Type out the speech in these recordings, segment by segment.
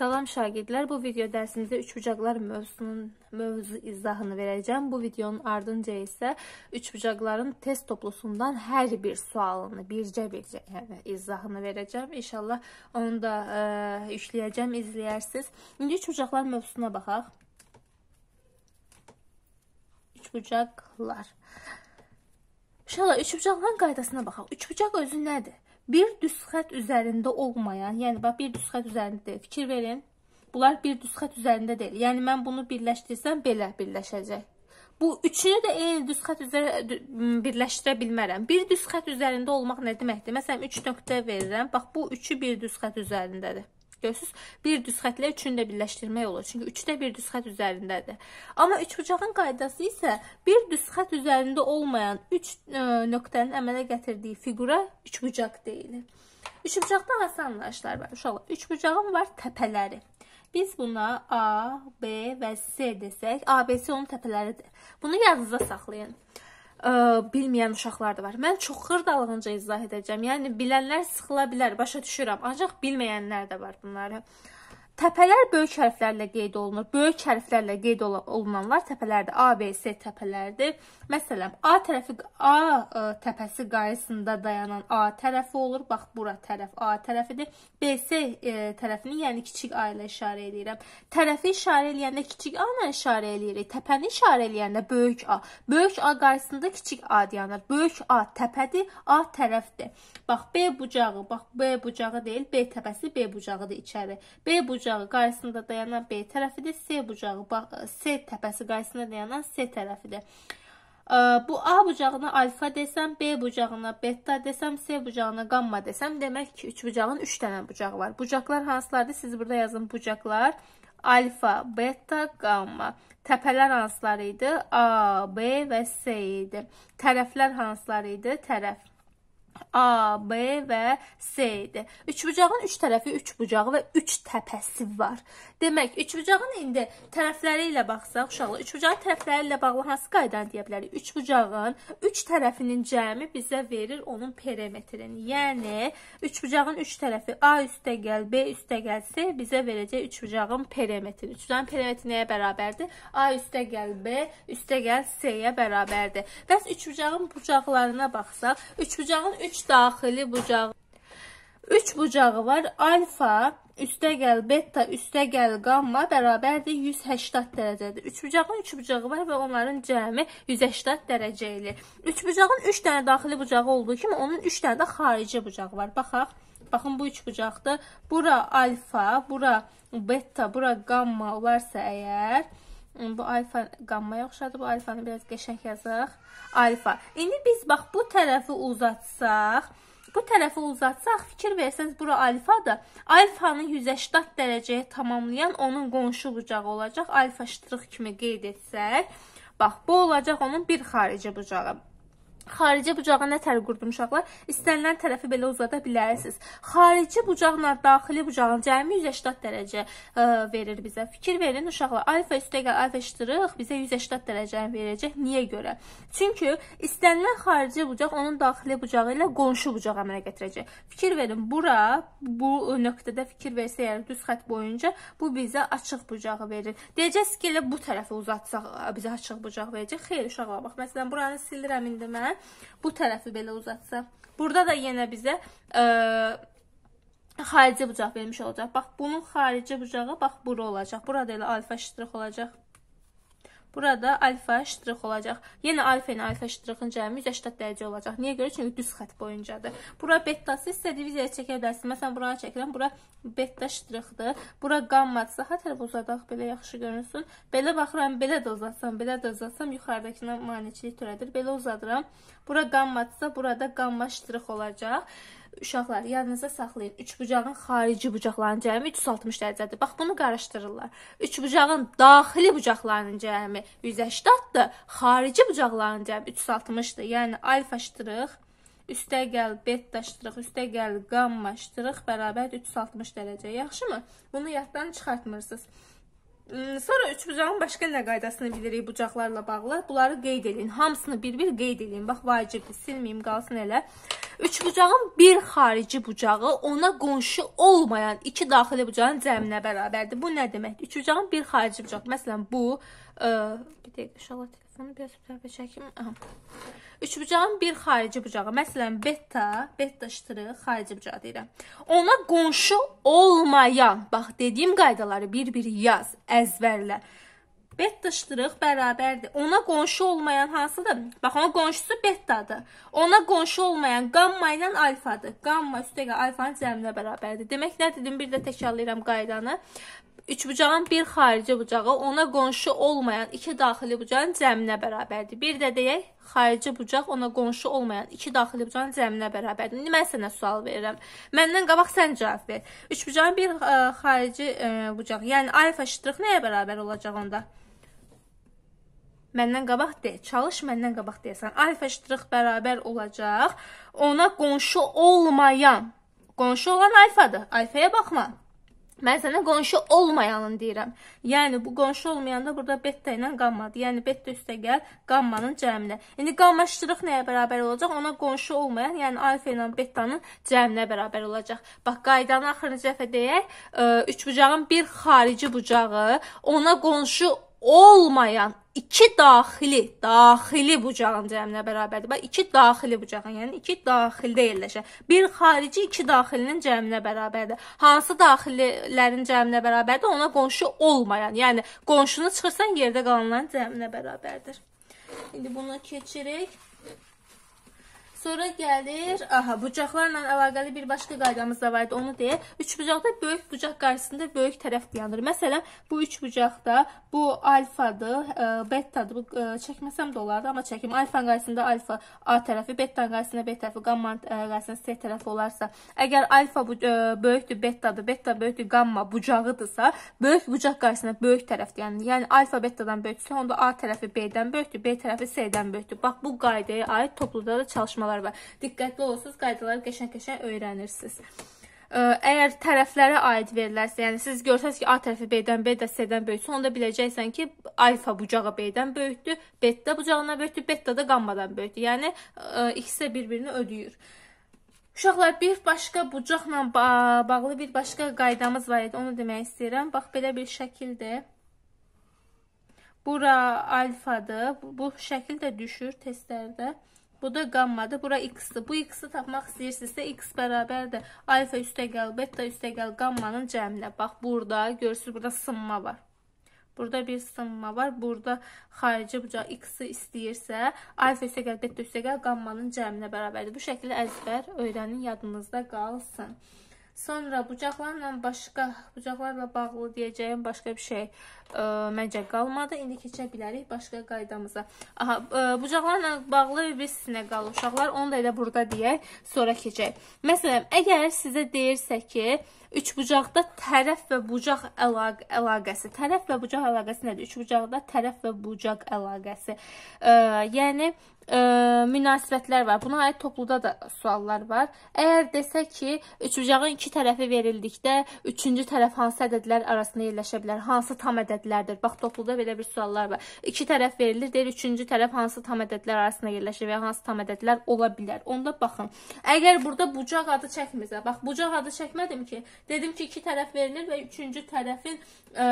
Salam şagirdlər, bu video dərsimizdə üçbucaqlar mövzusunun mövzu izahını verəcəm. Bu videonun ardınca isə üçbucaqların test toplusundan hər bir sualını bircə-bircə yəni izahını verəcəm. İnşallah onu da ə, e, yükləyəcəm, izləyərsiniz. İndi üçbucaqlar mövzusuna baxaq. Üçbucaqlar. İnşallah üçbucaqların qaydasına baxaq. Üçbucaq özü nədir? Bir düz xət üzərində olmayan, yəni bax bir düz xət üzərində fikir verin. Bunlar bir düz xət üzərində deyil. Yəni mən bunu birləşdirsəm belə birləşəcək. Bu üçünü də eyni düz xət üzərində birləşdirə bilmərəm. Bir düz xət üzərində olmaq nə deməkdir? Məsələn 3 nöqtə verirəm. Bax bu üçü bir düz xət üzərindədir. Görürsüz, bir düz xətlə üçünü də birləşdirmək olur. Çünki üçdə bir düz xət üzərindədir. Amma üçbucağın qaydası isə bir düz xət üzərində olmayan üç e, nöqtənin əmələ gətirdiyi fiqura üçbucaq deyilir. Üçbucaqda hansı anlayışlar var? Uşaqlar, üçbucağın var təpələri. Biz buna A, B və C desək, ABC onun təpələridir. Bunu yadınızda saxlayın ə, bilməyən uşaqlar da var. Mən çox xırdalığınca izah edəcəm. Yəni bilənlər sıxıla bilər, başa düşürəm. Ancaq bilməyənlər də var bunları. Təpələr böyük hərflərlə qeyd olunur. Böyük hərflərlə qeyd olunanlar təpələrdir. A, B, S təpələrdir. Məsələn, A tərəfi A e, təpəsi qayısında dayanan A tərəfi olur. Bax, bura tərəf A tərəfidir. B, S e, tərəfini, yəni kiçik A ilə işarə edirəm. Tərəfi işarə eləyəndə kiçik A ilə işarə eləyirik. Təpəni işarə eləyəndə böyük A. Böyük A qarşısında kiçik A dayanır. Böyük A təpədir, A tərəfdir. Bax, B bucağı, bax, B bucağı deyil, B təpəsi B bucağıdır içəri. B bucağı bucağı qarşısında dayanan B tərəfidir. C bucağı C təpəsi qarşısında dayanan C tərəfidir. Bu A bucağına alfa desəm, B bucağına beta desəm, C bucağına qamma desəm, demək ki, üç bucağın üç dənə bucağı var. Bucaqlar hansılardır? Siz burada yazın bucaqlar. Alfa, beta, qamma. Təpələr hansıları idi? A, B və C idi. Tərəflər hansıları idi? Tərəf. A, B və C-dir. Üçbucağın üç tərəfi üç bucağı və üç təpəsi var. Demək, üçbucağın indi tərəfləri ilə baxsaq, uşaqlar, üçbucağın tərəfləri ilə bağlı hansı qaydanı deyə bilərik? Üçbucağın üç tərəfinin cəmi bizə verir onun perimetrini. Yəni, üçbucağın üç tərəfi A üstəgəl, B üstəgəl, C bizə verəcək üçbucağın perimetrini. Üçbucağın perimetri nəyə bərabərdir? A üstəgəl, B üstəgəl, C-yə bərabərdir. Bəs üçbucağın bucaqlarına baxsaq, üçbucağın 3 daxili bucağı. 3 bucağı var. Alfa üstəgəl beta üstəgəl qamma bərabərdir 180 dərəcədir. 3 bucağın 3 bucağı var və onların cəmi 180 dərəcə ilə. 3 bucağın 3 dənə daxili bucağı olduğu kimi onun 3 dənə də xarici bucağı var. Baxaq. Baxın bu 3 bucaqdır. Bura alfa, bura beta, bura qamma olarsa əgər Bu alfa qammaya oxşadır. Bu alfanı biraz qəşəng yazaq. Alfa. İndi biz bax bu tərəfi uzatsaq, bu tərəfi uzatsaq, fikir versəniz bura alfadır. Alfanı 180 dərəcəyə tamamlayan onun qonşu bucağı olacaq. Alfa ştrix kimi qeyd etsək, bax bu olacaq onun bir xarici bucağı. Xarici bucağa nə tər qurdum uşaqlar? İstənilən tərəfi belə uzada bilərsiniz. Xarici bucaqla daxili bucağın cəmi 180 dərəcə ə, e, verir bizə. Fikir verin uşaqlar, alfa üstəgə alfa iştırıq bizə 180 dərəcəni verəcək. Niyə görə? Çünki istənilən xarici bucaq onun daxili bucağı ilə qonşu bucaq əmələ gətirəcək. Fikir verin, bura bu nöqtədə fikir versə, yəni düz xətt boyunca bu bizə açıq bucağı verir. Deyəcəksiniz ki, elə bu tərəfə uzatsaq bizə açıq bucaq verəcək. Xeyr uşaqlar, bax məsələn buranı silirəm indi mən bu tərəfi belə uzatsa. Burada da yenə bizə ə, e, xarici bucaq vermiş olacaq. Bax, bunun xarici bucağı bax bura olacaq. Burada elə alfa ştrix olacaq. Burada alfa ştrix olacaq. Yenə alfa ilə alfa ştrixin cəmi 180 dərəcə olacaq. Niyə görə? Çünki düz xətt boyuncadır. Bura betası isə diviziyaya çəkə bilərsiniz. Məsələn, buranı çəkirəm. Bura beta ştrixdir. Bura qammadzsa, hətta uzadaq belə yaxşı görünsün. Belə baxıram, belə də uzatsam, belə də uzatsam yuxarıdakinə maneçilik törədir. Belə uzadıram. Bura qammadzsa, burada qamma ştrix olacaq. Uşaqlar, yadınızda saxlayın. Üçbucağın xarici bucaqlarının cəmi 360 dərəcədir. Bax, bunu qarışdırırlar. Üçbucağın daxili bucaqlarının cəmi 180-dir, xarici bucaqlarının cəmi 360-dır. Yəni alfa ştırx üstə gəl beta ştırx, üstə gəl qamma ştırx bərabərdir 360 dərəcə. Yaxşımı? Bunu yaddan çıxartmırsınız. Sonra üçbucağın başqa nə qaydasını bilirik bucaqlarla bağlı? Bunları qeyd edin. Hamısını bir-bir qeyd edin. Bax, vacibdir. Silməyim, qalsın elə. Üçbucağın bir xarici bucağı ona qonşu olmayan iki daxili bucağın cəminə bərabərdir. Bu nə deməkdir? Üçbucağın bir xarici bucaq. Məsələn, bu... Ə, bir dəqiqə, inşallah telefonu biraz bir tərəfə çəkim. Aha üçbucağın bir xarici bucağı, məsələn, beta, beta ştırı xarici bucağı deyirəm. Ona qonşu olmayan, bax dediyim qaydaları bir-biri yaz, əzbərlə. Beta ştırıq bərabərdir. Ona qonşu olmayan hansıdır? Bax, onun qonşusu betadır. Ona qonşu olmayan qamma ilə alfadır. Qamma üstəgə alfanın cəminə bərabərdir. Demək nə dedim? Bir də təkrarlayıram qaydanı üçbucağın bir xarici bucağı ona qonşu olmayan iki daxili bucağın cəminə bərabərdir. Bir də deyək, xarici bucaq ona qonşu olmayan iki daxili bucağın cəminə bərabərdir. İndi mən sənə sual verirəm. Məndən qabaq sən cavab ver. Üçbucağın bir ə, e, xarici ə, e, bucağı, yəni alfa ştrix nəyə bərabər olacaq onda? Məndən qabaq de, çalış məndən qabaq deyəsən. Alfa ştrix bərabər olacaq ona qonşu olmayan. Qonşu olan alfadır. Alfaya baxma. Mən sənə qonşu olmayanın deyirəm. Yəni, bu qonşu olmayanda burada betta ilə qammadır. Yəni, betta üstə gəl qammanın cəminə. İndi qamma şırıq nəyə bərabər olacaq? Ona qonşu olmayan, yəni alfa ilə bettanın cəminə bərabər olacaq. Bax, qaydanın axırıncı dəfə deyək, e, üç bucağın bir xarici bucağı ona qonşu olmayan olmayan iki daxili, daxili bucağın cəminə bərabərdir. Bax, iki daxili bucağın, yəni iki daxildə yerləşən. Bir xarici, iki daxilinin cəminə bərabərdir. Hansı daxililərin cəminə bərabərdir? Ona qonşu olmayan, yəni qonşunu çıxırsan yerdə qalanların cəminə bərabərdir. İndi buna keçirik. Sonra gəlir, aha, bucaqlarla əlaqəli bir başqa qaydamız da var idi, onu deyə. Üç bucaqda böyük bucaq qarşısında böyük tərəf dayanır. Məsələn, bu üç bucaqda bu alfadır, e, bettadır. Bu e, çəkməsəm də olardı, amma çəkim. Alfanın qarşısında alfa A tərəfi, bettanın qarşısında B tərəfi, gamma e, qarşısında C tərəfi olarsa, əgər alfa bu, e, böyükdür, bettadır, betta böyükdür, gamma bucağıdırsa, böyük bucaq qarşısında böyük tərəf dayanır. Yəni alfa bettadan böyükdürsə, onda A tərəfi B-dən böyükdür, B tərəfi C-dən böyükdür. Bax bu qaydaya aid topluda da çalışmalar qaydalar var. Diqqətli olursunuz, qaydaları qəşəng-qəşəng öyrənirsiniz. Əgər tərəflərə aid verilərsə, yəni siz görsəz ki, A tərəfi B-dən, B də C-dən böyüksə, onda biləcəksən ki, alfa bucağı B-dən böyükdür, beta bucağından böyükdür, beta da qammadan böyükdür. Yəni ikisi də bir-birini ödəyir. Uşaqlar, bir başqa bucaqla ba bağlı bir başqa qaydamız var idi. Onu demək istəyirəm. Bax, belə bir şəkildir. Bura alfadır. Bu şəkil də düşür testlərdə. Bu da qammadır. Bura x-dir. Bu x-i tapmaq istəyirsinizsə, x bərabərdir. Alfa üstəgəl, beta üstəgəl qammanın cəminə. Bax, burada, görürsünüz, burada sınma var. Burada bir sınma var. Burada xarici bucaq x-i istəyirsə, alfa üstəgəl, beta üstəgəl qammanın cəminə bərabərdir. Bu şəkildə əzbər öyrənin yadınızda qalsın. Sonra bucaqlarla başqa, bucaqlarla bağlı deyəcəyim başqa bir şey ə, e, məncə qalmadı. İndi keçə bilərik başqa qaydamıza. Aha, ə, e, bucaqlarla bağlı bir sizinə qalır uşaqlar. Onu da elə burada deyək, sonra keçək. Məsələn, əgər sizə deyirsə ki, Üçbucaqda tərəf və bucaq əlaq əlaqəsi. Tərəf və bucaq əlaqəsi nədir? Üçbucaqda tərəf və bucaq əlaqəsi. E, yəni ə, münasibətlər var. Buna aid topluda da suallar var. Əgər desə ki, üçbucağın iki tərəfi verildikdə üçüncü tərəf hansı ədədlər arasında yerləşə bilər? Hansı tam ədədlərdir? Bax, topluda belə bir suallar var. İki tərəf verilir, deyir üçüncü tərəf hansı tam ədədlər arasında yerləşir və ya hansı tam ədədlər ola bilər? Onda baxın. Əgər burada bucaq adı çəkmirsə, bax, bucaq adı çəkmədim ki, Dedim ki, iki tərəf verilir və üçüncü tərəfin ə, e,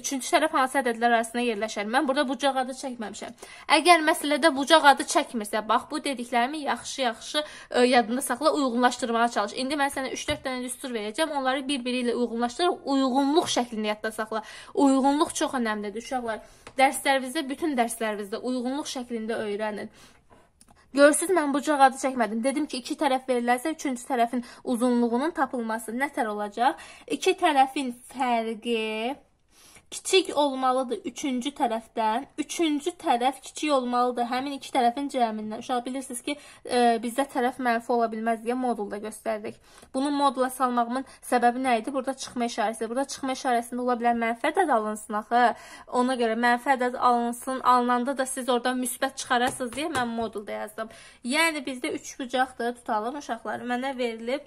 üçüncü tərəf hansı ədədlər arasında yerləşər? Mən burada bucaq adı çəkməmişəm. Əgər məsələdə bucaq adı çəkmirsə, bax bu dediklərimi yaxşı-yaxşı e, yadında saxla, uyğunlaşdırmağa çalış. İndi mən sənə 3-4 dənə düstur verəcəm. Onları bir-biri ilə uyğunlaşdırıb uyğunluq şəklini yadda saxla. Uyğunluq çox əhəmiylidir uşaqlar. Dərslərinizdə, bütün dərslərinizdə uyğunluq şəklində öyrənin. Görürsüz, mən bu cığadı çəkmədim. Dedim ki, iki tərəf verilərsə, üçüncü tərəfin uzunluğunun tapılması nə tər olacaq? İki tərəfin fərqi kiçik olmalıdır üçüncü tərəfdən. Üçüncü tərəf kiçik olmalıdır həmin iki tərəfin cəmindən. Uşaq bilirsiniz ki, e, bizdə tərəf mənfi ola bilməz deyə modulda göstərdik. Bunu modula salmağımın səbəbi nə idi? Burada çıxma işarəsi. Burada çıxma işarəsində ola bilən mənfi ədəd alınsın axı. Ona görə mənfi ədəd alınsın, alınanda da siz oradan müsbət çıxarasınız deyə mən modulda yazdım. Yəni bizdə 3 bucaqdır, tutalım uşaqlar. Mənə verilib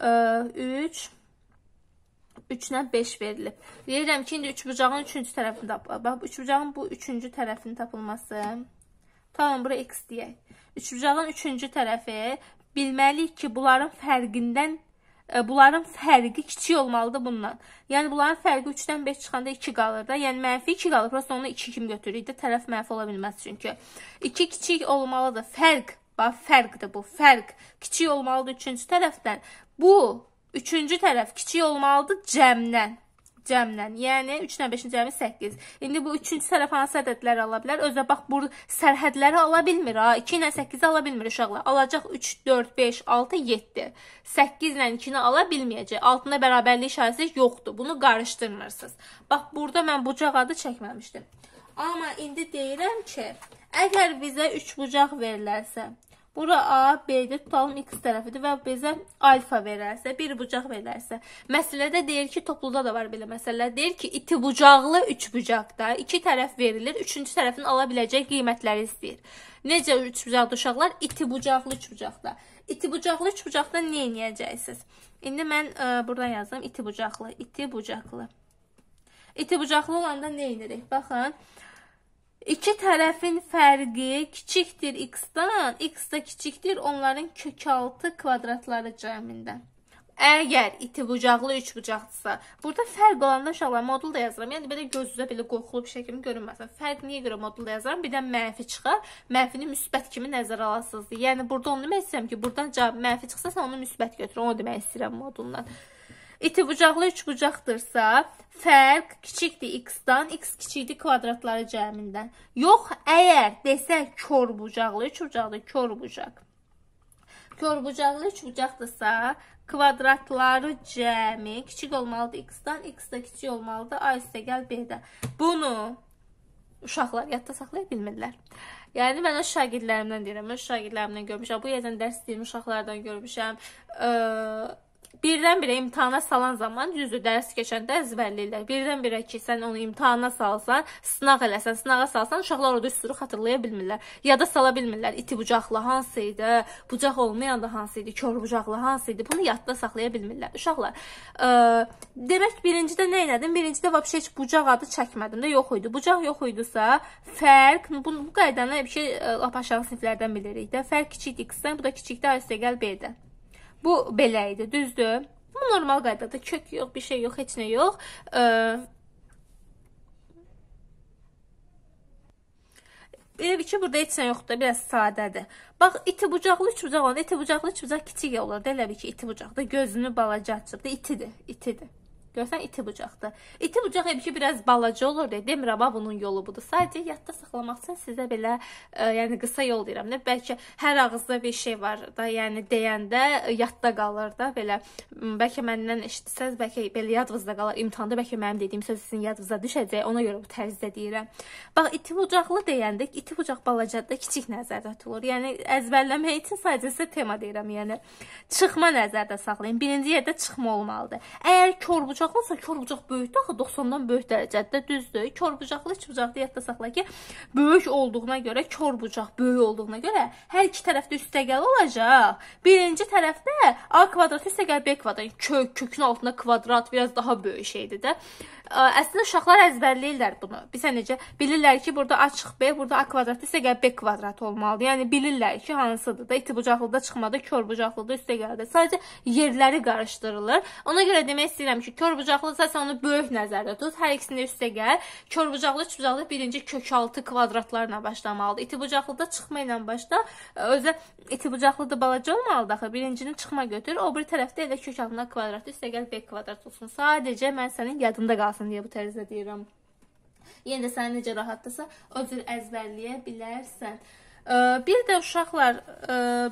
3 e, 3-lə 5 verilib. Deyirəm ki, indi üçbucağın üçüncü tərəfini tapılır. Bax, üçbucağın bu üçüncü tərəfinin tapılması. Tamam, bura x deyək. Üçbucağın üçüncü tərəfi bilməliyik ki, bunların fərqindən e, bunların fərqi kiçik olmalıdır bundan. Yəni bunların fərqi 3-dən 5 çıxanda 2 qalır da. Yəni mənfi 2 qalır. Prosta onu 2 kimi götürürük də. Tərəf mənfi ola bilməz çünki. 2 kiçik olmalıdır. Fərq Bax, fərqdir bu, fərq. Kiçik olmalıdır üçüncü tərəfdən. Bu Üçüncü tərəf kiçik olmalıdır cəmdən. Cəmdən. Yəni 3 ilə 5-in cəmi 8. İndi bu üçüncü tərəf hansı ədədləri ala bilər? Özə bax, bu sərhədləri ala bilmir ha. 2 ilə 8-i ala bilmir uşaqlar. Alacaq 3, 4, 5, 6, 7. 8 ilə 2-ni ala bilməyəcək. Altında bərabərlik işarəsi yoxdur. Bunu qarışdırmırsınız. Bax, burada mən bucaq adı çəkməmişdim. Amma indi deyirəm ki, əgər bizə 3 bucaq verilərsə, Bura A, B-dir, tutalım x tərəfidir və bizə alfa verərsə, bir bucaq verərsə. Məsələdə deyir ki, topluda da var belə məsələ. Deyir ki, iti bucaqlı üç bucaqda iki tərəf verilir, üçüncü tərəfin ala biləcək qiymətləri istəyir. Necə üç bucaqlı uşaqlar? İti bucaqlı üç bucaqda. İti bucaqlı üç bucaqda nə edəcəksiniz? İndi mən ə, e, buradan yazdım iti bucaqlı, iti bucaqlı. İti bucaqlı olanda nə edirik? Baxın, İki tərəfin fərqi kiçikdir x-dan, x də kiçikdir onların kökaltı kvadratları cəmindən. Əgər iti bucaqlı üç bucaqdırsa, burada fərq olanda uşaqlar modul da yazıram. Yəni belə göz üzə belə qorxulu bir şəklim görünməsin. Fərq niyə görə modul da yazıram? Bir də mənfi çıxar. Mənfini müsbət kimi nəzərə alasınız. Yəni burada onu demək istəyirəm ki, burdan cavab mənfi çıxsa, sən onu müsbət götür. Onu demək istəyirəm moduldan. İti bucaqlı üç bucaqdırsa, fərq kiçikdir x-dan, x kiçikdir kvadratları cəmindən. Yox, əgər desək kör bucaqlı üç bucaqdır, kör bucaq. Kör bucaqlı üç bucaqdırsa, kvadratları cəmi kiçik olmalıdır x-dan, x də kiçik olmalıdır a üstəgəl b-də. Bunu uşaqlar yadda saxlaya bilmirlər. Yəni mən öz şagirdlərimdən deyirəm, öz şagirdlərimdən görmüşəm. Bu yerdən dərs deyim uşaqlardan görmüşəm. Ə, birdən-birə imtahana salan zaman düzdür, dərs keçəndə əzbərləyirlər. Birdən-birə ki, sən onu imtahana salsan, sınaq eləsən, sınağa salsan, uşaqlar orada üstünü xatırlaya bilmirlər. Yada sala bilmirlər. İti bucaqlı hansı idi, bucaq olmayanda hansı idi, kör bucaqlı hansı idi. Bunu yadda saxlaya bilmirlər. Uşaqlar, ə, e, demək birincidə nə elədim? Birincidə vəbşə heç bucaq adı çəkmədim də, yox idi. Bucaq yox idisə, fərq bu, bu qaydanı bir şey e, apaşağı siniflərdən bilirik də. Fərq kiçikdir, X-dən, bu da kiçikdə, ASTGL B-dən. Bu belə idi, düzdür? Bu normal qaydada kök yox, bir şey yox, heç nə yox. E, Ev 2 burada heç nə yoxdur, biraz sadədir. Bax, iti bucaqlı üç bucaq olan, iti bucaqlı üç bucaq kiçik olur. Elə bir ki, iti bucaqda gözünü balaca açıb da itidir, itidir. Görsən iti bucaqdır. İti bucaq elə ki, biraz balaca olur deyə demirəm, bunun yolu budur. Sadəcə yadda saxlamaq üçün sizə belə, ə, e, yəni qısa yol deyirəm də, bəlkə hər ağızda bir şey var da, yəni deyəndə yadda qalır da belə. Bəlkə məndən eşitsəz, bəlkə belə yadınızda qalar. İmtahanda bəlkə mənim dediyim söz sizin yadınıza düşəcək. Ona görə bu tərzdə deyirəm. Bax, iti bucaqlı deyəndə iti bucaq balacadır, kiçik nəzərdə tutulur. Yəni əzbərləmək üçün sadəcə sizə tema deyirəm, yəni çıxma nəzərdə saxlayın. Birinci yerdə çıxma olmalıdır. Əgər kor bucaq bucaqlısa kor bucaq böyükdür, axı 90-dan böyük dərəcədə düzdür. Kor bucaqlı iç bucaqlı yadda saxla ki, böyük olduğuna görə, kor bucaq böyük olduğuna görə hər iki tərəfdə üstəgəl olacaq. Birinci tərəfdə A kvadrat üstəgəl B kvadrat, kök, kökün altında kvadrat biraz daha böyük şeydir də. Əslində uşaqlar əzbərləyirlər bunu. Bizə necə bilirlər ki, burada A çıxıb B, burada A kvadrat üstəgəl B kvadrat olmalıdır. Yəni bilirlər ki, hansıdır da iti bucaqlıda çıxmadı, kor bucaqlıda üstəgəldir. Sadəcə yerləri qarışdırılır. Ona görə demək istəyirəm ki, kor Körbucaqlıdırsa onu böyük nəzərdə tut. Hər ikisini üstə gəl. Körbucaqlı, üçbucaqlı birinci kökaltı kvadratlarla başlamalıdır. İti bucaqlıda çıxma ilə başla. Özə iti bucaqlıda balaca olmalıdır axı. Birincini çıxma götür. O biri tərəfdə elə kökaltına kvadratı üstə gəl B kvadrat olsun. Sadəcə mən sənin yadında qalsın deyə bu tərzdə deyirəm. Yenə də sənin necə rahatdasa, o cür əzbərləyə bilərsən. Bir də uşaqlar,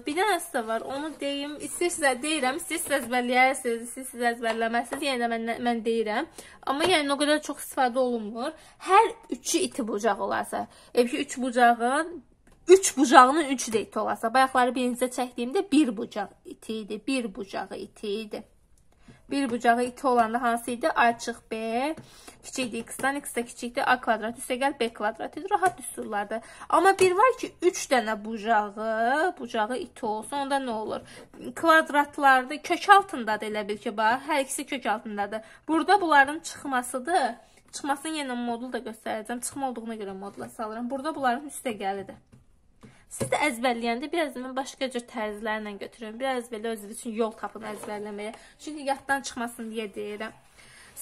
bir dənəsi də var, onu deyim, istəyirsiniz, deyirəm, istəyirsiniz əzbərləyərsiniz, istəyirsiniz əzbərləməzsiniz, yenə yəni də mən, mən deyirəm. Amma yəni o qədər çox istifadə olunmur. Hər üçü iti bucaq olarsa, ev ki, üç bucağın, üç bucağının üçü də iti olarsa, bayaqları birincə çəkdiyimdə bir bucaq iti idi, bir bucağı iti idi. Bir bucağı 2 olanda hansı idi? Açıq B. Kiçikdir X-dan, X də kiçikdir A kvadrat isə gəl B kvadrat idi. Rahat düsturlardır. Amma bir var ki, 3 dənə bucağı, bucağı 2 olsa onda nə olur? Kvadratlarda kök altındadır elə bil ki, bax, hər ikisi kök altındadır. Burada bunların çıxmasıdır. Çıxmasını yenə modulu da göstərəcəm. Çıxma olduğuna görə modula salıram. Burada bunların üstə gəlidir. Siz də əzbərləyəndə biraz mən başqa cür tərzilərlə götürün. Biraz belə özünüz üçün yol tapın əzbərləməyə. Çünki yaddan çıxmasın deyə deyirəm.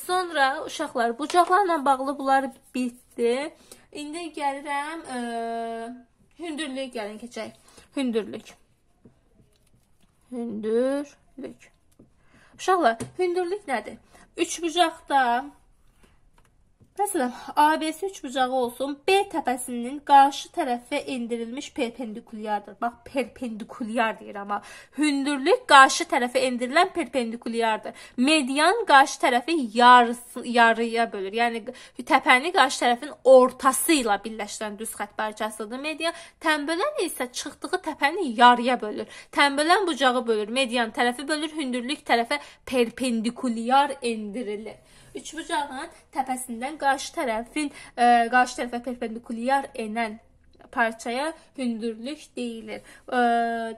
Sonra uşaqlar, bucaqlarla bağlı bunlar bitdi. İndi gəlirəm ə, e, hündürlüyə gəlin keçək. Hündürlük. Hündürlük. Uşaqlar, hündürlük nədir? Üç bucaqda Məsələn, ABC üçbucağı olsun, B təpəsinin qarşı tərəfə endirilmiş perpendikulyardır. Bax, perpendikulyar deyir amma hündürlük qarşı tərəfə endirilən perpendikulyardır. Median qarşı tərəfi yarısı, yarıya bölür. Yəni təpəni qarşı tərəfin ortası ilə birləşdirən düz xətt parçasıdır median. Tənbölən isə çıxdığı təpəni yarıya bölür. Tənbölən bucağı bölür, median tərəfi bölür, hündürlük tərəfə perpendikulyar endirilir üçbucağın təpəsindən qarşı tərəfin ə, e, qarşı tərəfə perpendikulyar enən parçaya hündürlük deyilir. E,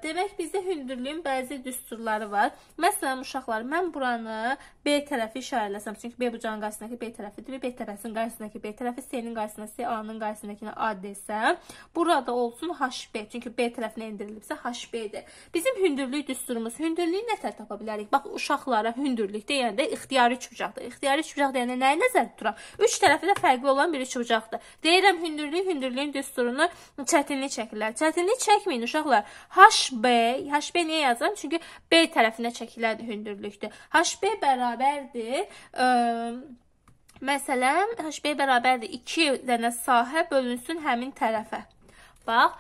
demək bizdə hündürlüyün bəzi düsturları var. Məsələn, uşaqlar, mən buranı B tərəfi işarələsəm. Çünki B bucağın qarşısındakı B tərəfidir. B tərəfinin qarşısındakı B tərəfi, C-nin qarşısında C, A-nın qarşısındakına A desə, burada olsun HB. Çünki B tərəfinə endirilibsə HB-dir. Bizim hündürlük düsturumuz. Hündürlüyü nə tər tapa bilərik? Bax, uşaqlara hündürlük deyəndə ixtiyari üçbucaqdır. İxtiyari üçbucaq deyəndə nəyi nəzərdə tuturam? Üç tərəfi də fərqli olan bir üçbucaqdır. Deyirəm hündürlük, hündürlüyün düsturunu çətinlik çəkirlər. Çətinlik çəkməyin uşaqlar. HB, HB niyə yazıram? Çünki B tərəfinə çəkilən hündürlükdür. HB bərabər bərabərdir. Ə, məsələn, HB bərabərdir 2 dənə sahə bölünsün həmin tərəfə. Bax,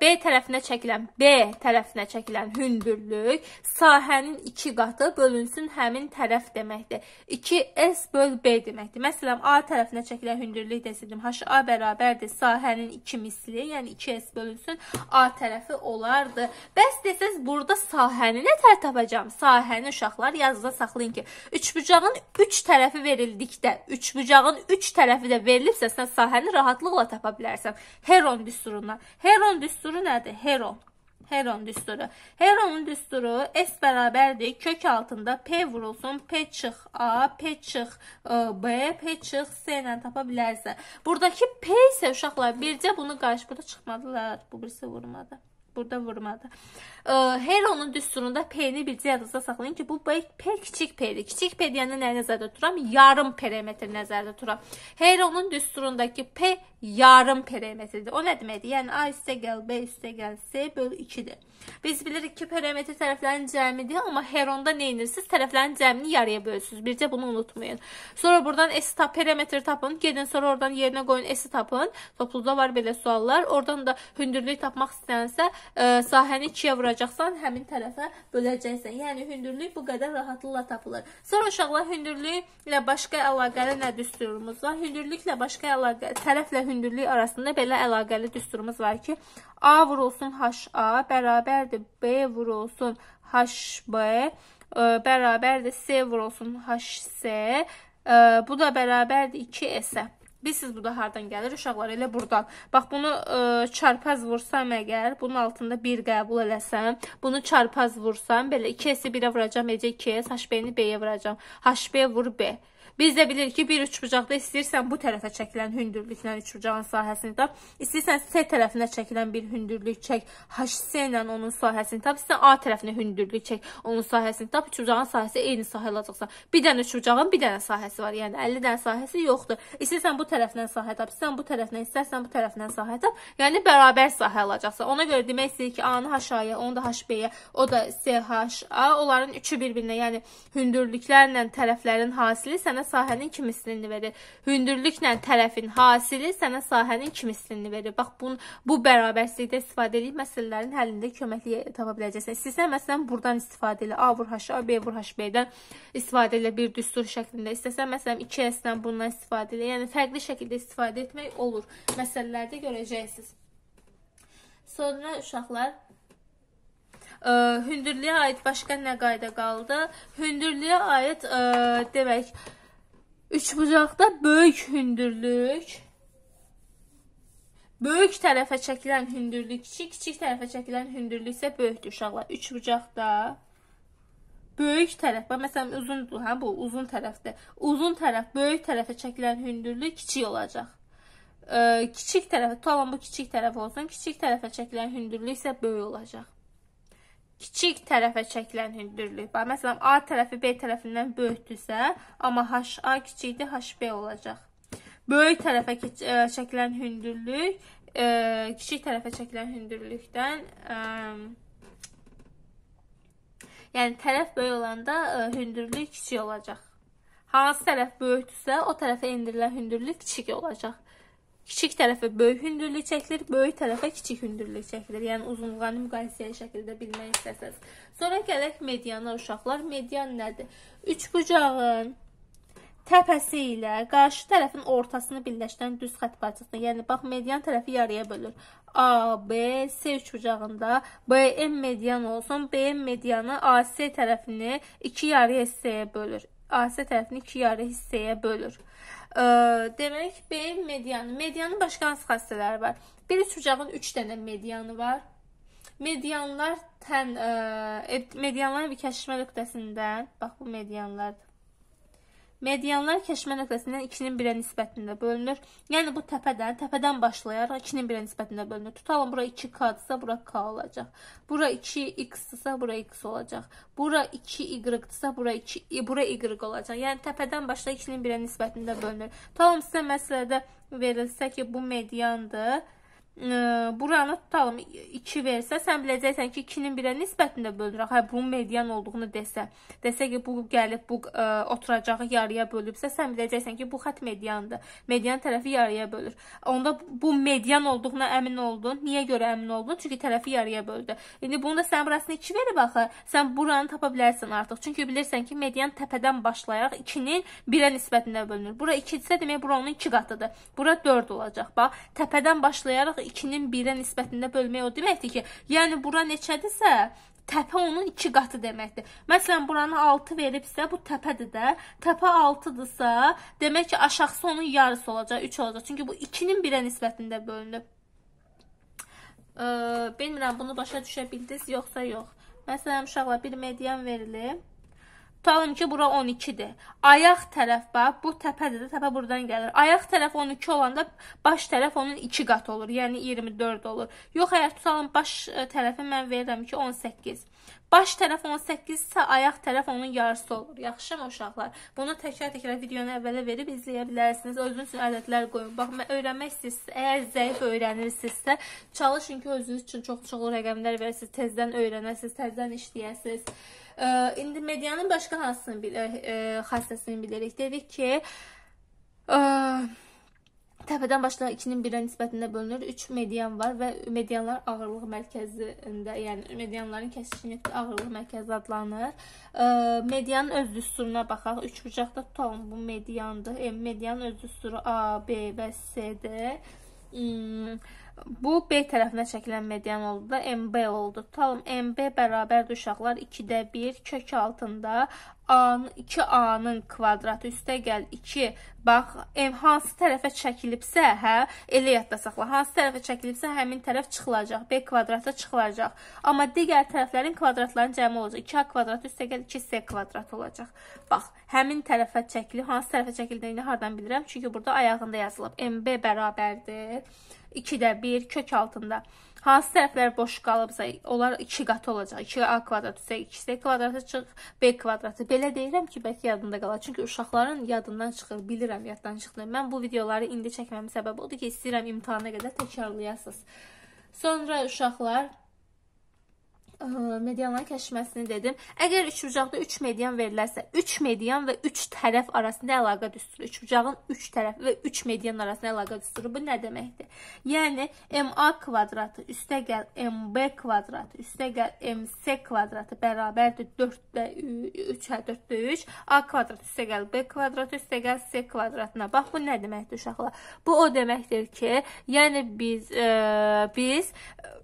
B tərəfinə çəkilən, B tərəfinə çəkilən hündürlük sahənin 2 qatı bölünsün həmin tərəf deməkdir. 2S böl B deməkdir. Məsələn, A tərəfinə çəkilən hündürlük desəydim, HA bərabərdir sahənin 2 misli, yəni 2S bölünsün A tərəfi olardı. Bəs desəz, burada sahəni nə tər tapacağım? Sahəni uşaqlar yazıda saxlayın ki, üçbucağın 3 üç tərəfi verildikdə, üçbucağın 3 üç tərəfi də verilibsə, sən sahəni rahatlıqla tapa bilərsən. Heron düsturundan. Heron Heron düsturu nədir? Heron. Heron düsturu. Heronun düsturu S bərabərdir. Kök altında P vurulsun. P çıx A, P çıx e, B, P çıx C ilə tapa bilərsən. Buradakı P isə uşaqlar bircə bunu qarşı burada çıxmadılar. Bu birisi vurmadı. Burada vurmadı. E, Helonun düsturunda P-ni bir yadınızda saxlayın ki, bu P kiçik P-dir. Kiçik P deyəndə nəyi nəzərdə tuturam? Yarım perimetr nəzərdə tuturam. Helonun düsturundakı P yarım perimetrdir. O nə deməkdir? Yəni A üstə gəl, B üstə gəl, C bölü 2-dir. Biz bilirik ki, perimetr tərəflərin cəmidir, amma heronda nə edirsiniz? Tərəflərin cəmini yarıya bölürsüz. Bircə bunu unutmayın. Sonra buradan S tap perimetr tapın. Gedin sonra oradan yerinə qoyun S tapın. Topluda var belə suallar. Oradan da hündürlük tapmaq istəyənsə, ə, e, sahəni ikiyə vuracaqsan, həmin tərəfə böləcəksən. Yəni hündürlük bu qədər rahatlıqla tapılır. Sonra uşaqlar hündürlüklə başqa əlaqəli nə düsturumuz var? Hündürlüklə başqa əlaqə tərəflə hündürlük arasında belə əlaqəli düsturumuz var ki, A vurulsun HA bərabər bərabərdir B vurulsun HB, e, bərabərdir S vurulsun HS, e, bu da bərabərdir 2S-ə. Bilirsiniz, bu da hardan gəlir? Uşaqlar elə buradan. Bax, bunu ə, e, çarpaz vursam əgər, bunun altında 1 qəbul eləsəm, bunu çarpaz vursam, belə 2S-i 1-ə vuracam, eləcə 2S, HB-ni B-yə vuracam. HB vur B. Biz də bilirik ki, bir üçbucaqda istəyirsən bu tərəfə çəkilən hündürlüklə üçbucağın sahəsini tap, istəyirsən C tərəfinə çəkilən bir hündürlük çək, HC ilə onun sahəsini tap, istəyirsən A tərəfinə hündürlük çək, onun sahəsini tap, üçbucağın sahəsi eyni sahə olacaqsa. Bir dənə üçbucağın bir dənə sahəsi var, yəni 50 dənə sahəsi yoxdur. İstəyirsən bu tərəfdən sahə tap, istəyirsən bu tərəfdən, istəyirsən bu tərəfdən sahə tap, yəni bərabər sahə alacaqsa. Ona görə demək istəyir ki, A-nı H-A-ya, onu da H-B-yə, o da C-H-A, onların üçü bir-birinə, yəni hündürlüklərlə tərəflərin hasili sənə sahənin kimisliyini verir. Hündürlüklə tərəfin hasili sənə sahənin kimisliyini verir. Bax bu bu bərabərsizlikdə istifadə edib məsələlərin həllində köməklik tapa biləcəksən. İstəsən məsələn burdan istifadə elə A vur H-a, B vur H-B-dən istifadə elə bir düstur şəklində. İstəsən məsələn 2S-dən bundan istifadə elə. Yəni fərqli şəkildə istifadə etmək olur. Məsələlərdə görəcəksiniz. Sonra uşaqlar ə, hündürlüyə aid başqa nə qayda qaldı? Hündürlüyə aid ə, demək, Üçbucaqda böyük hündürlük Böyük tərəfə çəkilən hündürlük kiçik, kiçik tərəfə çəkilən hündürlük isə böyükdür uşaqlar. Üçbucaqda böyük tərəf, məsələn uzundur, hə bu uzun tərəfdir. Uzun tərəf böyük tərəfə çəkilən hündürlük kiçik olacaq. Ə, kiçik tərəfə, tutalım bu kiçik tərəf olsun. Kiçik tərəfə çəkilən hündürlük isə böyük olacaq kiçik tərəfə çəkilən hündürlük var. Məsələn, A tərəfi B tərəfindən böyükdürsə, amma HA kiçikdir, HB olacaq. Böyük tərəfə e, çəkilən hündürlük ə, e, kiçik tərəfə çəkilən hündürlükdən ə, e, yəni tərəf böyük olanda ə, hündürlük kiçik olacaq. Hansı tərəf böyükdürsə, o tərəfə endirilən hündürlük kiçik olacaq kiçik tərəfə böyük hündürlük çəkilir, böyük tərəfə kiçik hündürlük çəkilir. Yəni uzunluqlarını müqayisəli şəkildə bilmək istəsəz. Sonra gələk mediana uşaqlar. Median nədir? Üç bucağın təpəsi ilə qarşı tərəfin ortasını birləşdirən düz xətt parçasını, yəni bax median tərəfi yarıya bölür. A, B, C üçbucağında B, M median olsun. B, M medianı A, C tərəfini iki yarı hissəyə bölür. A, C tərəfini iki yarı hissəyə bölür. Demək, beyin medianı. Medianın başqa hansı xassələri var? Bir üç bucağın 3 dənə medianı var. Medianlar tən medianların birləşmə nöqtəsində, bax bu medianlardır. Medianlar kəşmə nöqtəsindən 2-nin 1-ə nisbətində bölünür. Yəni bu təpədən, təpədən başlayaraq 2-nin 1-ə nisbətində bölünür. Tutalım bura 2k-dsa, bura k olacaq. Bura 2x-dsa, bura x olacaq. Bura 2y-dsa, bura 2 bura y olacaq. Yəni təpədən başlayaraq 2-nin 1-ə nisbətində bölünür. Tutalım sizə məsələdə verilsə ki, bu mediandır buranı tutalım 2 versə, sən biləcəksən ki 2-nin 1-ə nisbətində bölürək. Hə bunun median olduğunu desə, desə ki bu gəlib bu ə, oturacağı yarıya bölübsə, sən biləcəksən ki bu xətt mediandır. Median tərəfi yarıya bölür. Onda bu median olduğuna əmin oldun. Niyə görə əmin oldun? Çünki tərəfi yarıya böldü. İndi bunu da sən burasını 2 verib axı, sən buranı tapa bilərsən artıq. Çünki bilirsən ki median təpədən başlayaraq 2-nin 1-ə nisbətində bölünür. Bura 2 isə demək bura onun 2 qatıdır. Bura 4 olacaq. Bax, təpədən başlayaraq olaraq 2-nin 1-ə nisbətində bölmək o deməkdir ki, yəni bura neçədirsə, təpə onun 2 qatı deməkdir. Məsələn, buranı 6 veribsə, bu təpədir də. Təpə 6-dırsa, demək ki, aşağısı onun yarısı olacaq, 3 olacaq. Çünki bu 2-nin 1-ə nisbətində bölünüb. E, bilmirəm, bunu başa düşə bildiniz yoxsa yox. Məsələn, uşaqlar bir median verilib. Tutalım ki, bura 12-dir. Ayaq tərəf, bax, bu təpədir də, təpə buradan gəlir. Ayaq tərəf 12 olanda baş tərəf onun 2 qat olur, yəni 24 olur. Yox, əgər tutalım baş e, tərəfi mən verirəm ki, 18. Baş tərəf 18 isə ayaq tərəf onun yarısı olur. Yaxşımı uşaqlar? Bunu təkrar-təkrar videonu əvvələ verib izləyə bilərsiniz. Özünüz üçün ədədlər qoyun. Bax, mən öyrənmək istəyirsinizsə, əgər zəif öyrənirsinizsə, çalışın ki, özünüz üçün çox-çoxlu rəqəmlər verəsiniz, tezdən öyrənəsiniz, tezdən işləyəsiniz. E, indi medianın başqa hansını bilir, e, xassəsini bilirik. Dedik ki, e, Təpədən başlanan 2-nin 1-ə nisbətində bölünür. 3 median var və medianlar ağırlıq mərkəzində, yəni medianların kəsişi nöqtə ağırlıq mərkəzi adlanır. E, medianın öz düsturuna baxaq. 3 bucaqda tutalım, bu mediandır. E, medianın öz düsturu A, B və C-dir. Hmm, bu B tərəfinə çəkilən median oldu da MB oldu. Tutalım MB bərabərdir uşaqlar 2-də 1 kök altında A-nın 2A-nın kvadratı üstə gəl 2. Bax, M hansı tərəfə çəkilibsə, hə, elə yadda saxla. Hansı tərəfə çəkilibsə, həmin tərəf çıxılacaq. B kvadratı çıxılacaq. Amma digər tərəflərin kvadratlarının cəmi olacaq. 2A kvadratı üstə gəl 2C kvadrat olacaq. Bax, həmin tərəfə çəkilib. Hansı tərəfə çəkildiyini hardan bilirəm? Çünki burada ayağında yazılıb. MB bərabərdir 2-də 1 kök altında. Hansı tərəflər boş qalıbsa, onlar 2 qatı olacaq. 2a kvadrat üstə 2c kvadrata çıx, b kvadratı. Belə deyirəm ki, bəlkə yadında qala. Çünki uşaqların yadından çıxır, bilirəm yaddan çıxdı. Mən bu videoları indi çəkməmin səbəbi odur ki, istəyirəm imtahana qədər təkrarlayasınız. Sonra uşaqlar medianların kəşməsini dedim. Əgər üçbucaqda 3 üç median verilərsə, 3 median və 3 tərəf arasında əlaqə düsturu, üçbucağın 3 üç tərəf və 3 median arasında əlaqə düsturu bu nə deməkdir? Yəni MA kvadratı üstəgəl MB kvadratı üstəgəl MC kvadratı bərabərdir 4-də 3-ə 4-də 3, A kvadrat üstəgəl B kvadrat üstəgəl C kvadratına. Bax bu nə deməkdir uşaqlar? Bu o deməkdir ki, yəni biz ə, e, biz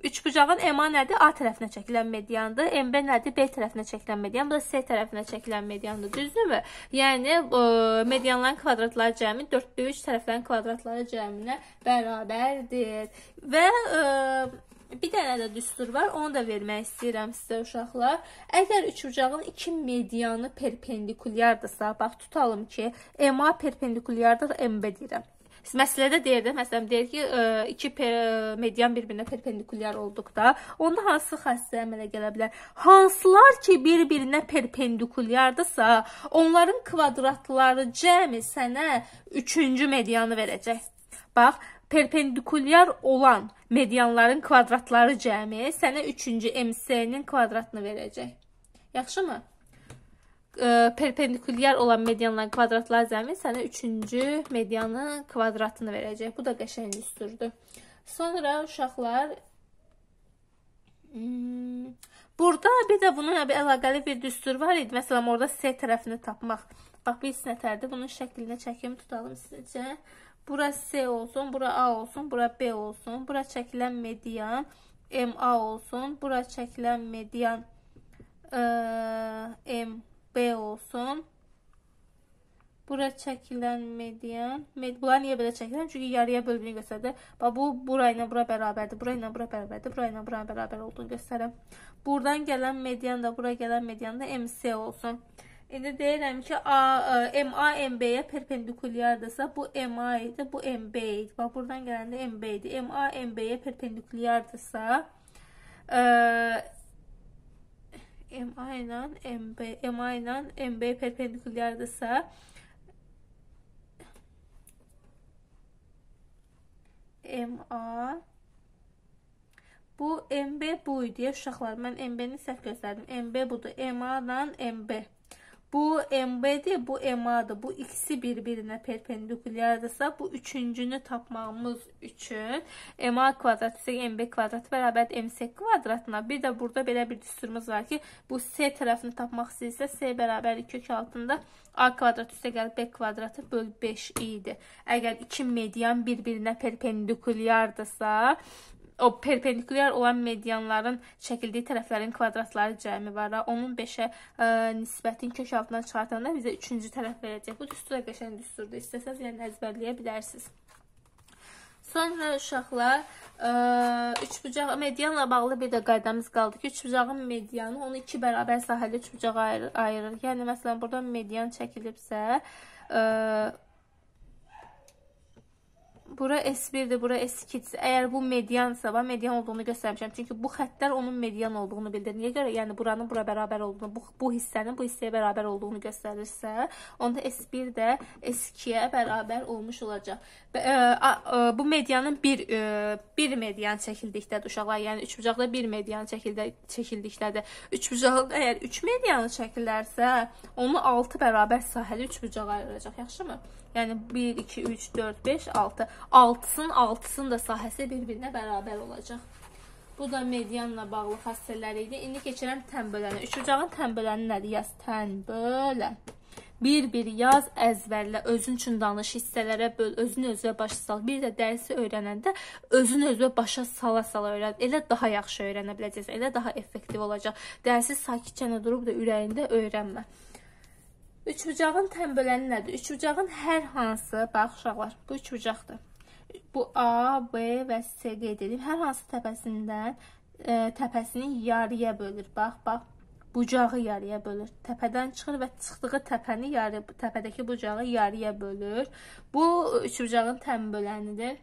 üçbucağın MA nədir? A tərəfinə çəkilən çəkilən mediandır. MB nədir? B tərəfinə çəkilən median, bu da C tərəfinə çəkilən mediandır, düzdürmü? Yəni ə, medianların kvadratları cəmi 4-də 3 tərəflərin kvadratları cəminə bərabərdir. Və ə, e, Bir dənə də düstur var, onu da vermək istəyirəm sizə uşaqlar. Əgər üçbucağın iki medianı perpendikulyardırsa, bax tutalım ki, e MA perpendikulyardır MB deyirəm məsələdə deyir də, məsələn deyir ki, e, iki median bir-birinə perpendikulyar olduqda, onda hansı xassəyə əmələ gələ bilər? Hansılar ki, bir-birinə perpendikulyardırsa, onların kvadratları cəmi sənə 3-cü medianı verəcək. Bax, perpendikulyar olan medianların kvadratları cəmi sənə 3-cü MC-nin kvadratını verəcək. Yaxşımı? e, perpendikulyar olan medianla kvadratlar zəmin sənə üçüncü medianın kvadratını verəcək. Bu da qəşəng düsturdur. Sonra uşaqlar hmm, burada bir də bununla bir əlaqəli bir düstur var idi. Məsələn, orada S tərəfini tapmaq. Bax, biz nətərdir? Bunun şəklini çəkim tutalım sizcə. Bura S olsun, bura A olsun, bura B olsun. Bura çəkilən median MA olsun. Bura çəkilən median e, M B olsun. Bura çəkilən median. Med bunlar niyə belə çəkilən? Çünki yarıya bölümünü göstərdi. Bax bu bura ilə bura bərabərdir. Bura ilə bura bərabərdir. Bura ilə bura bərabər olduğunu göstərir. Burdan gələn median da bura gələn median da MC olsun. İndi deyirəm ki, A, e, MA MB-yə perpendikulyardırsa, bu MA idi, bu MB idi. Bax buradan gələndə MB idi. MA MB-yə perpendikulyardırsa, ə, e, MA ilə MB, MA ilə MB perpendikulyardırsa, MA Bu MB bu idi, uşaqlar. Mən MB-ni səhv göstərdim. MB budur. MA ilə MB. Bu MB'dir, bu MA'dır. Bu ikisi bir-birinə perpendikulyardırsa, bu üçüncünü tapmamız üçün MA kvadrat isə MB kvadrat bərabərdir MC kvadratına. Bir də burada belə bir düsturumuz var ki, bu C tərəfini tapmaq istəyirsə, C bərabər kök altında A kvadrat üstə gəl B kvadratı böl 5 idi. Əgər iki median bir-birinə perpendikulyardırsa, o perpendikulyar olan medianların çəkildiyi tərəflərin kvadratları cəmi var. Onun 5-ə e, nisbətin kök altından çıxartanda bizə 3-cü tərəf verəcək. Bu düstur qəşəng düsturdur. İstəsəz yəni əzbərləyə bilərsiniz. Sonra uşaqlar e, üç bucaq medianla bağlı bir də qaydamız qaldı ki, üç bucağın medianı onu iki bərabər sahəli üç bucağa ayırır. Yəni məsələn burada median çəkilibsə, ə, e, Bura S1-dir, bura S2-dir. Əgər bu mediansa, va, median olduğunu göstərmişəm. Çünki bu xəttlər onun median olduğunu bildirir. Niyə görə? Yəni buranın bura bərabər olduğunu, bu, bu hissənin bu hissəyə bərabər olduğunu göstərirsə, onda S1 də S2-yə bərabər olmuş olacaq. Və, ə, ə, bu medianın bir ə, e, bir median çəkildikdədir uşaqlar. Yəni üçbucaqda bir median çəkildə çəkildikdədir. Üçbucağın əgər 3 üç medianı çəkilərsə, onu 6 bərabər sahəli üçbucağa ayıracaq. Yaxşımı? Yəni 1, 2, 3, 4, 5, 6. 6-sın, 6-sın da sahəsi bir-birinə bərabər olacaq. Bu da medianla bağlı xassələri idi. İndi keçirəm tənbölənə. Üç ocağın tənböləni nədir? Yaz tənbölən. Bir-bir yaz, əzbərlə, özün üçün danış, hissələrə böl, özünü özünə başa sal. Bir də dərsi öyrənəndə özünü özünə başa sala-sala öyrən. Elə daha yaxşı öyrənə biləcəksən, elə daha effektiv olacaq. Dərsi sakitcənə durub da ürəyində öyrənmə. Üçbucağın tənbələni nədir? Üçbucağın hər hansı, bax uşaqlar, bu üçbucaqdır. Bu A, B və C qeyd edeyim. Hər hansı təpəsindən ə, e, təpəsini yarıya bölür. Bax, bax. Bucağı yarıya bölür. Təpədən çıxır və çıxdığı təpəni yarı təpədəki bucağı yarıya bölür. Bu üçbucağın tənbölənidir.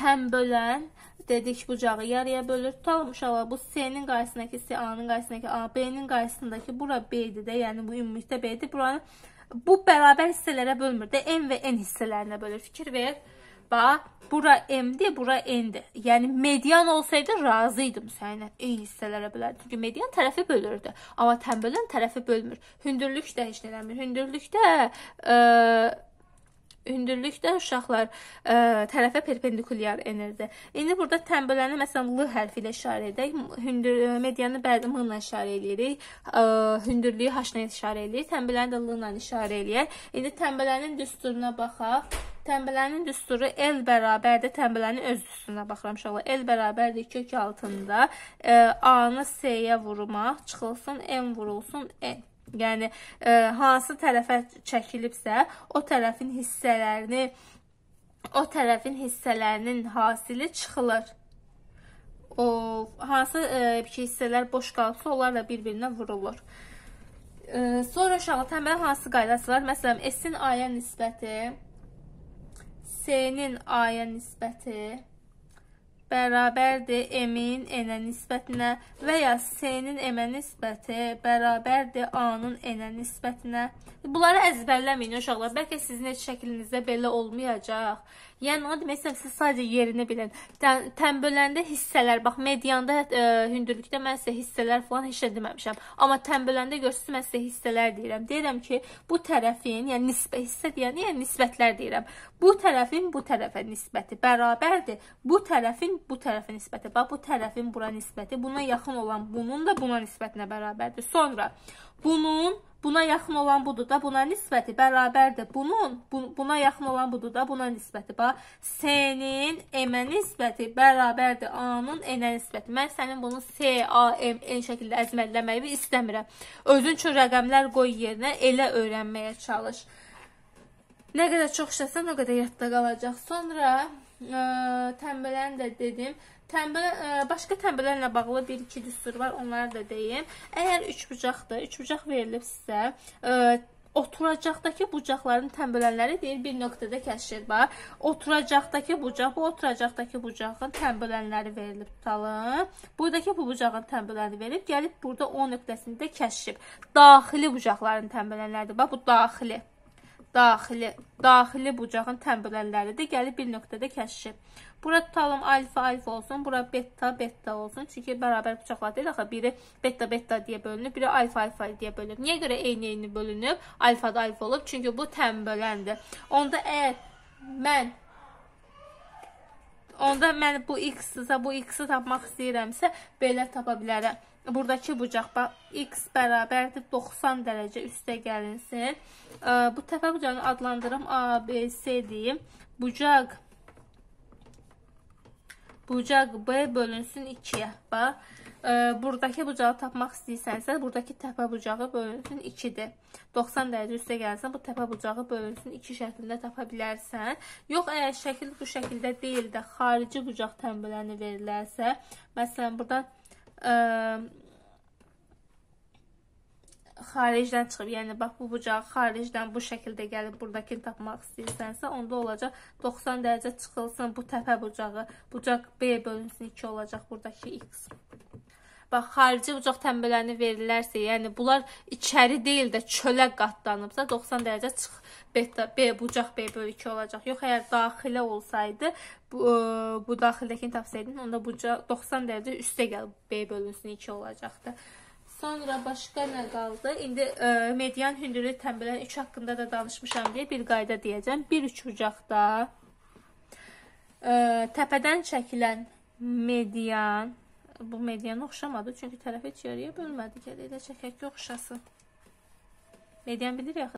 Tənbölən dedik bucağı yarıya bölür. Tutalım uşaqlar bu C-nin qarşısındakı C, A-nın qarşısındakı A, B-nin qarşısındakı bura B-dir də, yəni bu ümumilikdə B-dir. Buranı bu bərabər hissələrə bölmür də, M və N hissələrinə bölür. Fikir ver. Bax, bura M-dir, bura N-dir. Yəni median olsaydı razı idim səninlə. Eyni hissələrə bölərdim. Çünki median tərəfi bölürdü. Amma tənbəlin tərəfi bölmür. Hündürlük də heç nə eləmir. Hündürlükdə ə, hündürlükdə uşaqlar ə, e, tərəfə perpendikulyar enirdi. İndi burada tənbələni məsələn l hərfi ilə işarə edək. Hündür e, medianı bəzi m ilə işarə eləyirik. Ə, e, hündürlüyü h ilə işarə eləyirik. Tənbələni də l ilə işarə eləyək. İndi tənbələnin düsturuna baxaq. Tənbələnin düsturu L bərabərdir. Tənbələnin öz düsturuna baxıram uşaqlar. L bərabərdir kök altında A-nı S-yə vurmaq, çıxılsın, M vurulsun, N. Yəni e, hansı tərəfə çəkilibsə, o tərəfin hissələrini o tərəfin hissələrinin hasili çıxılır. O hansı e, ki hissələr boş qalsa, onlar da bir-birinə vurulur. E, sonra aşağı təməl hansı qaydası var? Məsələn, S-in A-ya nisbəti, S-nin A-ya nisbəti, bərabərdir M-in N-ə nisbətinə və ya C-nin M-ə nisbəti bərabərdir A-nın N-ə nisbətinə. Bunları əzbərləməyin uşaqlar. Bəlkə sizin heç şəklinizdə belə olmayacaq. Yəni o demək istəyirəm siz sadəcə yerini bilin. Tənböləndə hissələr, bax medianda ə, e, hündürlükdə mən sizə hissələr falan heç nə deməmişəm. Amma tənböləndə görürsüz mən sizə hissələr deyirəm. Deyirəm ki, bu tərəfin, yəni nisbət hissə deyəndə yəni nisbətlər deyirəm. Bu tərəfin bu tərəfə nisbəti bərabərdir. Bu tərəfin bu tərəfə nisbəti. Bax bu tərəfin bura nisbəti, buna yaxın olan bunun da buna nisbətinə bərabərdir. Sonra bunun Buna yaxın olan budur da, buna nisbəti bərabərdir. Bunun, bu, buna yaxın olan budur da, buna nisbəti. Bax, S-nin M-ə nisbəti bərabərdir A-nın N-ə nisbəti. Mən sənin bunu S, A, M, N şəkildə əzməlləməyi istəmirəm. Özün üçün rəqəmlər qoy yerinə, elə öyrənməyə çalış. Nə qədər çox işləsən, o qədər yadda qalacaq. Sonra ə, tənbələn də dedim, Tənbələ, e, başqa tənbələrlə bağlı 1-2 düstur var, onları da deyim. Əgər üçbucaqdır, üçbucaq verilib sizə, ə, e, oturacaqdakı bucaqların tənbələnləri deyil, bir nöqtədə kəşfir var. Oturacaqdakı bucaq, bu oturacaqdakı bucağın tənbələnləri verilib tutalım. Buradakı bu bucağın tənbələnləri verilib, gəlib burada o nöqtəsində kəşfir. Daxili bucaqların tənbələnləridir, bax bu daxili daxili, daxili bucağın tənbələnləridir. Gəlib bir nöqtədə kəsişir. Bura tutalım alfa alfa olsun, bura beta beta olsun. Çünki bərabər bucaqlar deyil axı. Biri beta beta deyə bölünüb, biri alfa alfa deyə bölünüb. Niyə görə eyni-eyni bölünüb? Alfa da alfa olub. Çünki bu tənbələndir. Onda əgər mən onda mən bu x-sa bu x-i tapmaq istəyirəmsə belə tapa bilərəm buradakı bucaq bax x bərabərdir 90 dərəcə üstə gəlinsin. Bu təpə bucağını adlandırım ABC deyim. Bucaq bucaq B bölünsün 2-yə. Bax buradakı bucağı tapmaq istəyirsənsə, buradakı təpə bucağı bölünsün 2-dir. 90 dərəcə üstə gəlsən, bu təpə bucağı bölünsün 2 şəklində tapa bilərsən. Yox, əgər şəkil bu şəkildə deyil də xarici bucaq tənbələni verilərsə, məsələn, buradan ə, xaricdən çıxıb, yəni bax bu bucağı xaricdən bu şəkildə gəlib buradakını tapmaq istəyirsənsə, onda olacaq 90 dərəcə çıxılsın bu təpə bucağı. Bucaq B bölünsün 2 olacaq buradakı x bax xarici ucaq tənbəllərini verilərsə, yəni bunlar içəri deyil də çölə qatlanıbsa 90 dərəcə çıx beta B bucaq B bölükü olacaq. Yox əgər daxilə olsaydı bu, ə, e, bu daxildəkini tapsaydın, onda bucaq 90 dərəcə üstə gəl B bölünsün 2 olacaqdı. Sonra başqa nə qaldı? İndi ə, e, median hündürlük tənbəllərin 3 haqqında da danışmışam deyə bir qayda deyəcəm. 1-3 bucaqda ə, e, təpədən çəkilən median bu mediana oxşamadı. Çünki tərəf heç yarıya bölmədi. Gəl elə çəkək ki, oxşasın. Median bilir yaxı.